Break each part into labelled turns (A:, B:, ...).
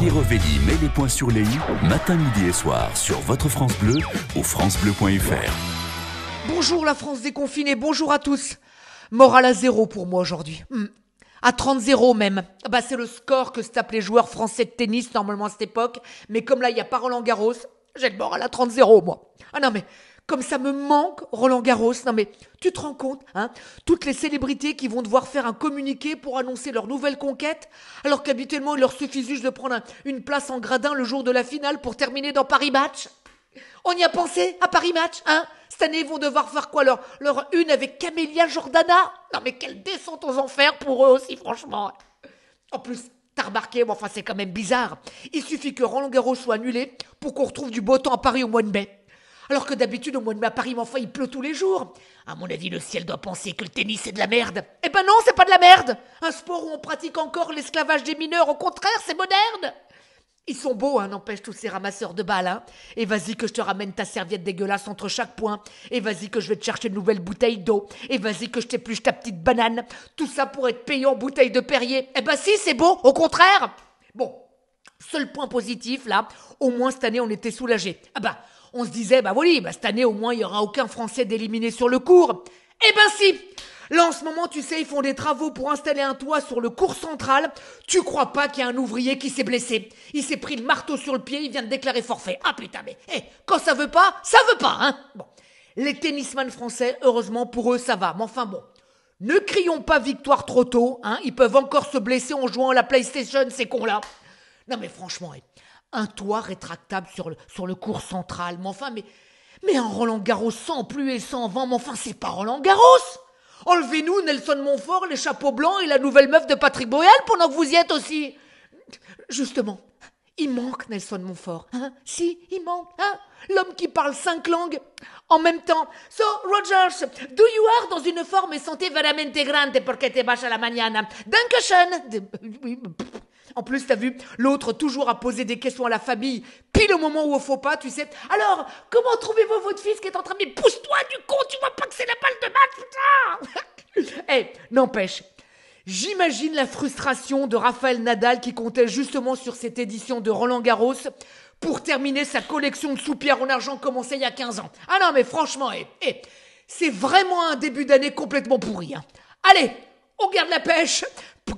A: met les points sur les i, matin, midi et soir, sur votre France Bleu au francebleu.fr. Bonjour la France déconfinée, bonjour à tous. Moral à zéro pour moi aujourd'hui. Hmm. À 30-0 même. Ah bah, c'est le score que se tapent les joueurs français de tennis normalement à cette époque. Mais comme là, il n'y a pas Roland Garros, j'ai le moral à 30-0 moi. Ah non mais, comme ça me manque Roland Garros. Non mais tu te rends compte, hein Toutes les célébrités qui vont devoir faire un communiqué pour annoncer leur nouvelle conquête, alors qu'habituellement il leur suffit juste de prendre une place en gradin le jour de la finale pour terminer dans Paris Match. On y a pensé à Paris Match, hein Cette année, ils vont devoir faire quoi leur, leur une avec Camélia Jordana Non mais quelle descente aux enfers pour eux aussi, franchement. En plus, T'as remarqué, Bon, enfin c'est quand même bizarre. Il suffit que Roland Garros soit annulé pour qu'on retrouve du beau temps à Paris au mois de mai alors que d'habitude au mois de mai à Paris, enfin, il pleut tous les jours. À mon avis, le ciel doit penser que le tennis c'est de la merde. Eh ben non, c'est pas de la merde. Un sport où on pratique encore l'esclavage des mineurs, au contraire, c'est moderne. Ils sont beaux, hein, n'empêche tous ces ramasseurs de balles. Hein. Et vas-y que je te ramène ta serviette dégueulasse entre chaque point. Et vas-y que je vais te chercher une nouvelle bouteille d'eau. Et vas-y que je t'épluche ta petite banane. Tout ça pour être payé en bouteille de Perrier. Eh ben si, c'est beau, au contraire. Bon, seul point positif là, au moins cette année on était soulagés. Ah bah, on se disait, bah oui, bah, cette année au moins il y aura aucun Français d'éliminé sur le cours. Eh ben si Là en ce moment, tu sais, ils font des travaux pour installer un toit sur le cours central. Tu crois pas qu'il y a un ouvrier qui s'est blessé Il s'est pris le marteau sur le pied, il vient de déclarer forfait. Ah putain, mais eh, quand ça veut pas, ça veut pas, hein Bon. Les tennisman français, heureusement pour eux, ça va. Mais enfin bon, ne crions pas victoire trop tôt, hein Ils peuvent encore se blesser en jouant à la PlayStation, ces cons-là. Non mais franchement, eh un toit rétractable sur le, sur le cours central. Mais enfin, mais, mais un Roland Garros sans pluie et sans vent, mais enfin, c'est pas Roland Garros Enlevez-nous Nelson Montfort, les chapeaux blancs et la nouvelle meuf de Patrick Boyal pendant que vous y êtes aussi Justement, il manque Nelson Montfort. Hein? si, il manque. Hein? L'homme qui parle cinq langues en même temps. So, Rogers, do you are dans une forme et santé veramente grande porque te vas à la mañana. Dankeschön. En plus, t'as vu, l'autre toujours à poser des questions à la famille, pile au moment où il faut pas, tu sais. Alors, comment trouvez-vous votre fils qui est en train de... Mais pousse-toi du con, tu vois pas que c'est la balle de match, putain Eh, n'empêche, J'imagine la frustration de Raphaël Nadal qui comptait justement sur cette édition de Roland Garros pour terminer sa collection de soupières en argent commencée il y a 15 ans. Ah non, mais franchement, eh, eh, c'est vraiment un début d'année complètement pourri. Hein. Allez, on garde la pêche,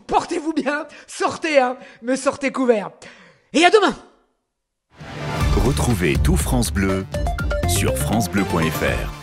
A: portez-vous bien, sortez, hein, mais sortez couvert. Et à demain Retrouvez tout France Bleu sur francebleu.fr.